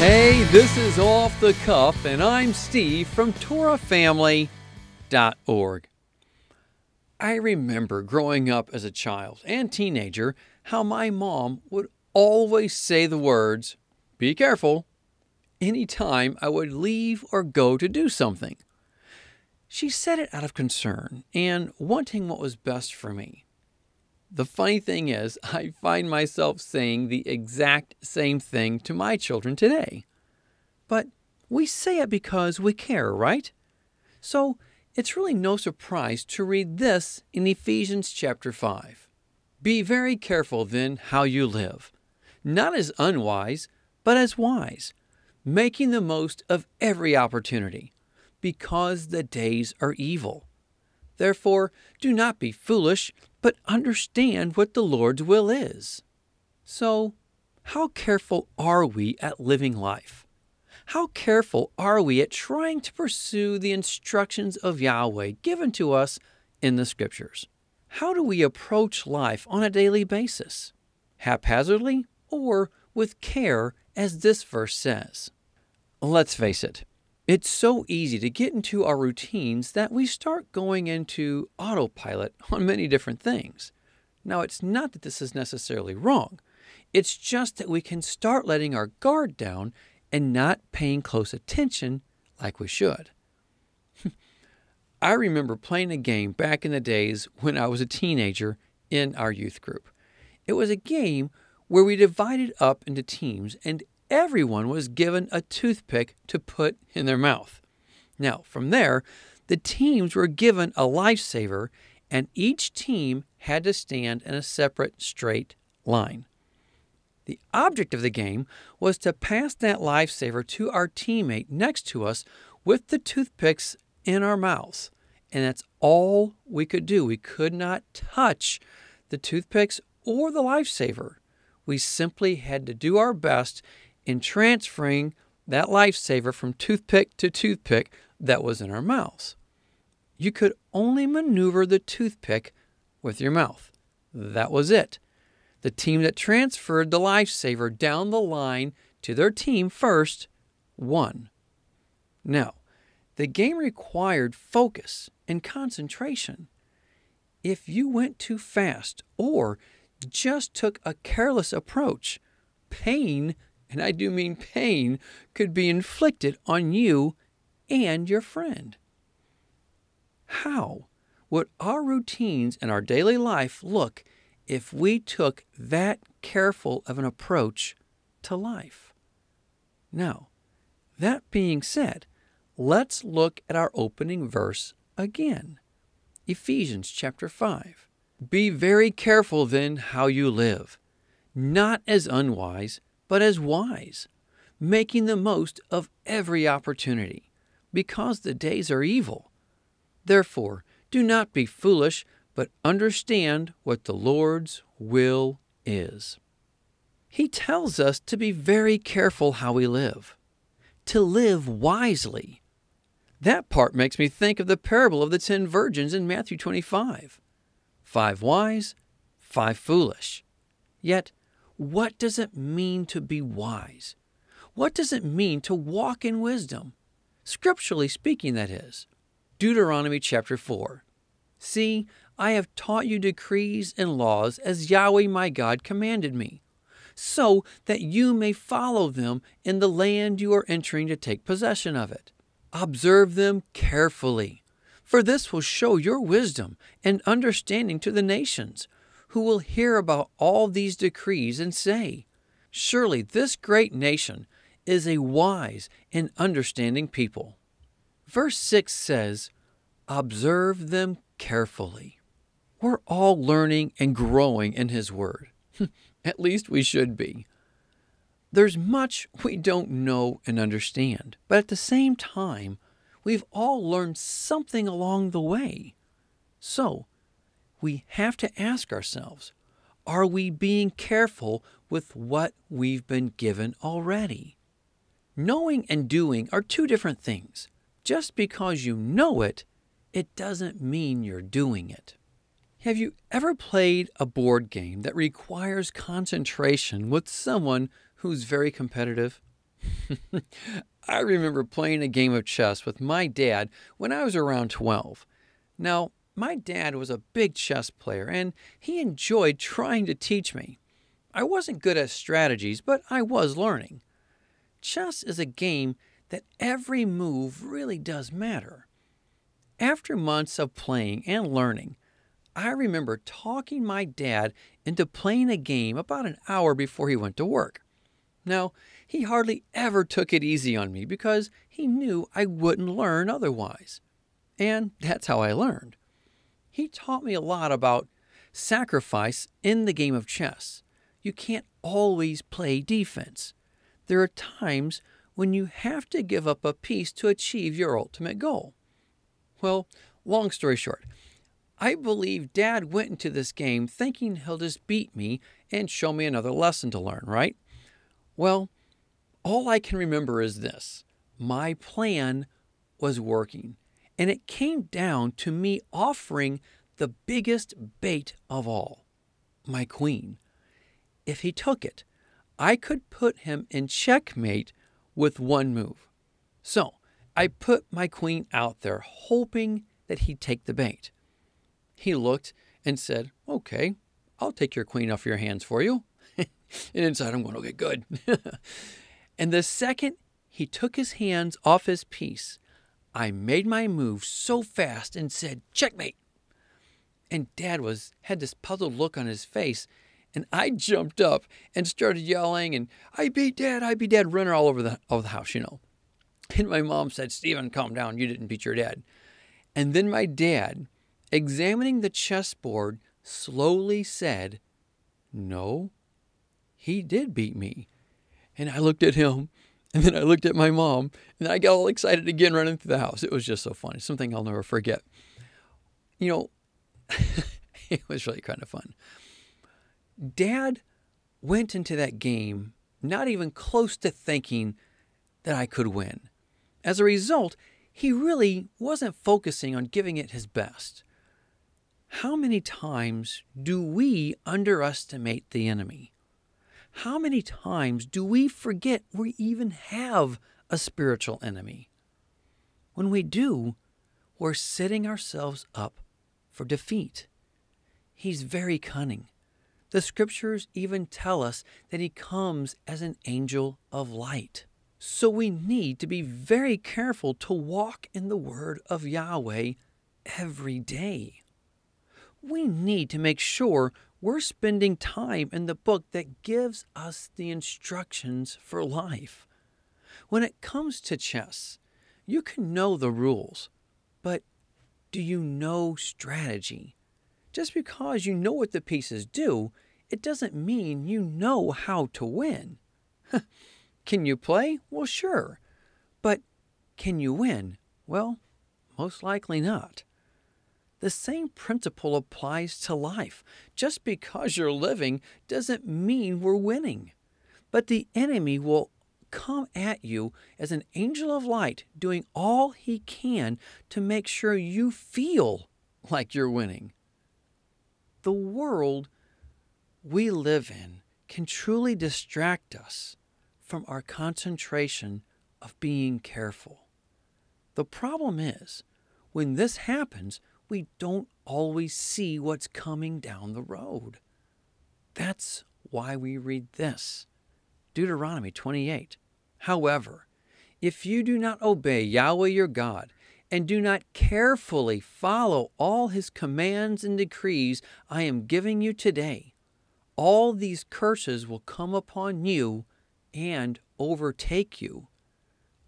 Hey, this is Off the Cuff, and I'm Steve from TorahFamily.org. I remember growing up as a child and teenager how my mom would always say the words, be careful, anytime I would leave or go to do something. She said it out of concern and wanting what was best for me. The funny thing is, I find myself saying the exact same thing to my children today. But we say it because we care, right? So it's really no surprise to read this in Ephesians chapter 5. Be very careful then how you live, not as unwise, but as wise, making the most of every opportunity, because the days are evil. Therefore, do not be foolish, but understand what the Lord's will is. So, how careful are we at living life? How careful are we at trying to pursue the instructions of Yahweh given to us in the Scriptures? How do we approach life on a daily basis? Haphazardly or with care, as this verse says? Let's face it, it's so easy to get into our routines that we start going into autopilot on many different things. Now, it's not that this is necessarily wrong. It's just that we can start letting our guard down and not paying close attention like we should. I remember playing a game back in the days when I was a teenager in our youth group. It was a game where we divided up into teams and everyone was given a toothpick to put in their mouth. Now, from there, the teams were given a lifesaver, and each team had to stand in a separate straight line. The object of the game was to pass that lifesaver to our teammate next to us with the toothpicks in our mouths. And that's all we could do. We could not touch the toothpicks or the lifesaver. We simply had to do our best in transferring that lifesaver from toothpick to toothpick that was in our mouths. You could only maneuver the toothpick with your mouth. That was it. The team that transferred the lifesaver down the line to their team first won. Now, the game required focus and concentration. If you went too fast or just took a careless approach, pain and I do mean pain, could be inflicted on you and your friend. How would our routines and our daily life look if we took that careful of an approach to life? Now, that being said, let's look at our opening verse again. Ephesians chapter 5. Be very careful then how you live, not as unwise, but as wise, making the most of every opportunity, because the days are evil. Therefore, do not be foolish, but understand what the Lord's will is. He tells us to be very careful how we live, to live wisely. That part makes me think of the parable of the ten virgins in Matthew 25 five wise, five foolish. Yet what does it mean to be wise? What does it mean to walk in wisdom? Scripturally speaking, that is. Deuteronomy chapter 4. See, I have taught you decrees and laws as Yahweh my God commanded me, so that you may follow them in the land you are entering to take possession of it. Observe them carefully, for this will show your wisdom and understanding to the nations who will hear about all these decrees and say, Surely this great nation is a wise and understanding people. Verse 6 says, Observe them carefully. We're all learning and growing in His Word. At least we should be. There's much we don't know and understand, but at the same time, we've all learned something along the way. So, we have to ask ourselves are we being careful with what we've been given already? Knowing and doing are two different things. Just because you know it, it doesn't mean you're doing it. Have you ever played a board game that requires concentration with someone who's very competitive? I remember playing a game of chess with my dad when I was around 12. Now, my dad was a big chess player and he enjoyed trying to teach me. I wasn't good at strategies, but I was learning. Chess is a game that every move really does matter. After months of playing and learning, I remember talking my dad into playing a game about an hour before he went to work. Now, he hardly ever took it easy on me because he knew I wouldn't learn otherwise. And that's how I learned he taught me a lot about sacrifice in the game of chess. You can't always play defense. There are times when you have to give up a piece to achieve your ultimate goal. Well, long story short, I believe Dad went into this game thinking he'll just beat me and show me another lesson to learn, right? Well, all I can remember is this my plan was working. And it came down to me offering the biggest bait of all my queen. If he took it, I could put him in checkmate with one move. So I put my queen out there, hoping that he'd take the bait. He looked and said, Okay, I'll take your queen off your hands for you. and inside, I'm going, Okay, good. and the second he took his hands off his piece, I made my move so fast and said, checkmate. And dad was had this puzzled look on his face. And I jumped up and started yelling and I beat dad, I beat dad, running all over the, all over the house, you know. And my mom said, Stephen, calm down. You didn't beat your dad. And then my dad, examining the chessboard, slowly said, No, he did beat me. And I looked at him and then I looked at my mom and I got all excited again running through the house. It was just so funny, something I'll never forget. You know, it was really kind of fun. Dad went into that game not even close to thinking that I could win. As a result, he really wasn't focusing on giving it his best. How many times do we underestimate the enemy? How many times do we forget we even have a spiritual enemy? When we do, we're setting ourselves up for defeat. He's very cunning. The scriptures even tell us that he comes as an angel of light. So we need to be very careful to walk in the word of Yahweh every day. We need to make sure we're spending time in the book that gives us the instructions for life. When it comes to chess, you can know the rules, but do you know strategy? Just because you know what the pieces do, it doesn't mean you know how to win. can you play? Well, sure. But can you win? Well, most likely not. The same principle applies to life. Just because you're living doesn't mean we're winning. But the enemy will come at you as an angel of light, doing all he can to make sure you feel like you're winning. The world we live in can truly distract us from our concentration of being careful. The problem is, when this happens, we don't always see what's coming down the road. That's why we read this Deuteronomy 28. However, if you do not obey Yahweh your God, and do not carefully follow all his commands and decrees I am giving you today, all these curses will come upon you and overtake you.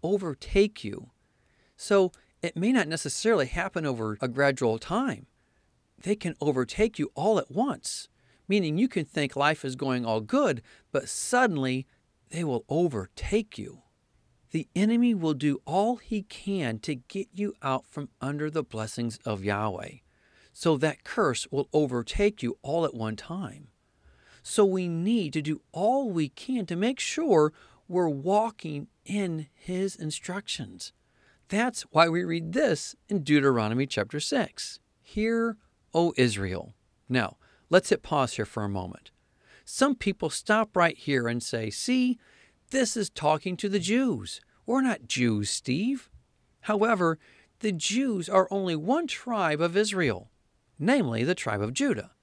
Overtake you. So it may not necessarily happen over a gradual time. They can overtake you all at once, meaning you can think life is going all good, but suddenly they will overtake you. The enemy will do all he can to get you out from under the blessings of Yahweh, so that curse will overtake you all at one time. So we need to do all we can to make sure we're walking in his instructions. That's why we read this in Deuteronomy chapter 6. Hear, O Israel. Now, let's hit pause here for a moment. Some people stop right here and say, See, this is talking to the Jews. We're not Jews, Steve. However, the Jews are only one tribe of Israel, namely the tribe of Judah.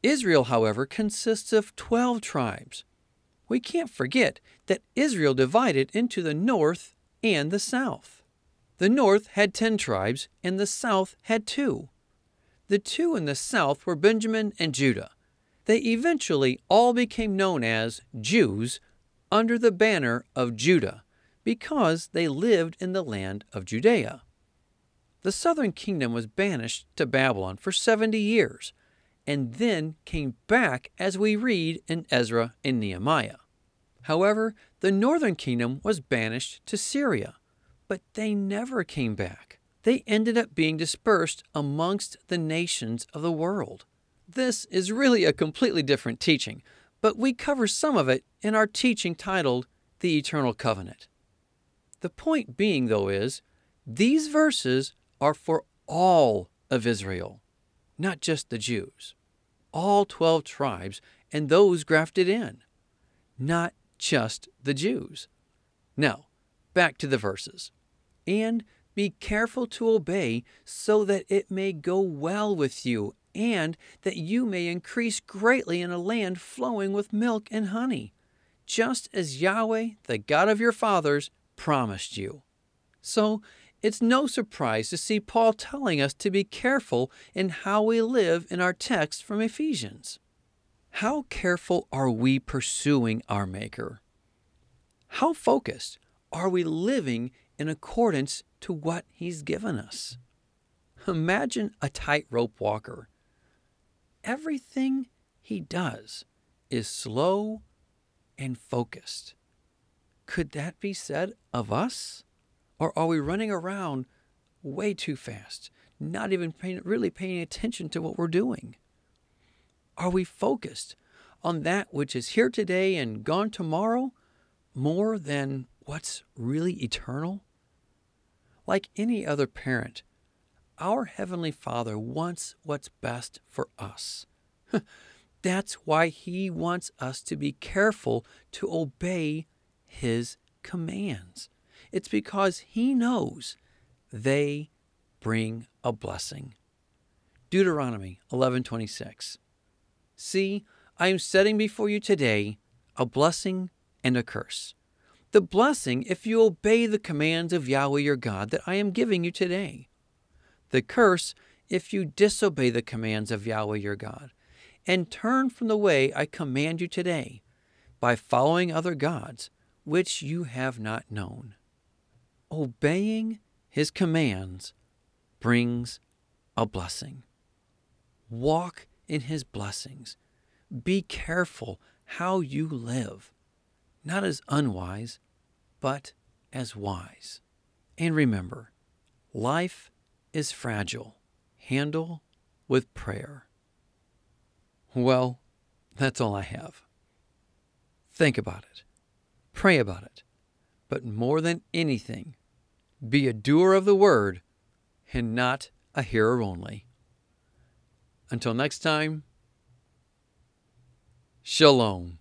Israel, however, consists of 12 tribes. We can't forget that Israel divided into the north and the south. The north had ten tribes, and the south had two. The two in the south were Benjamin and Judah. They eventually all became known as Jews under the banner of Judah because they lived in the land of Judea. The southern kingdom was banished to Babylon for 70 years and then came back as we read in Ezra and Nehemiah. However, the northern kingdom was banished to Syria but they never came back. They ended up being dispersed amongst the nations of the world. This is really a completely different teaching, but we cover some of it in our teaching titled The Eternal Covenant. The point being, though, is these verses are for all of Israel, not just the Jews, all 12 tribes and those grafted in, not just the Jews. Now, back to the verses and be careful to obey so that it may go well with you and that you may increase greatly in a land flowing with milk and honey, just as Yahweh, the God of your fathers, promised you. So, it's no surprise to see Paul telling us to be careful in how we live in our text from Ephesians. How careful are we pursuing our Maker? How focused are we living in accordance to what He's given us. Imagine a tightrope walker. Everything he does is slow and focused. Could that be said of us? Or are we running around way too fast, not even paying, really paying attention to what we're doing? Are we focused on that which is here today and gone tomorrow more than what's really eternal? Like any other parent, our Heavenly Father wants what's best for us. That's why He wants us to be careful to obey His commands. It's because He knows they bring a blessing. Deuteronomy 11:26. See, I am setting before you today a blessing and a curse the blessing if you obey the commands of Yahweh your God that I am giving you today, the curse if you disobey the commands of Yahweh your God, and turn from the way I command you today by following other gods which you have not known. Obeying his commands brings a blessing. Walk in his blessings. Be careful how you live not as unwise, but as wise. And remember, life is fragile. Handle with prayer. Well, that's all I have. Think about it. Pray about it. But more than anything, be a doer of the word and not a hearer only. Until next time, shalom.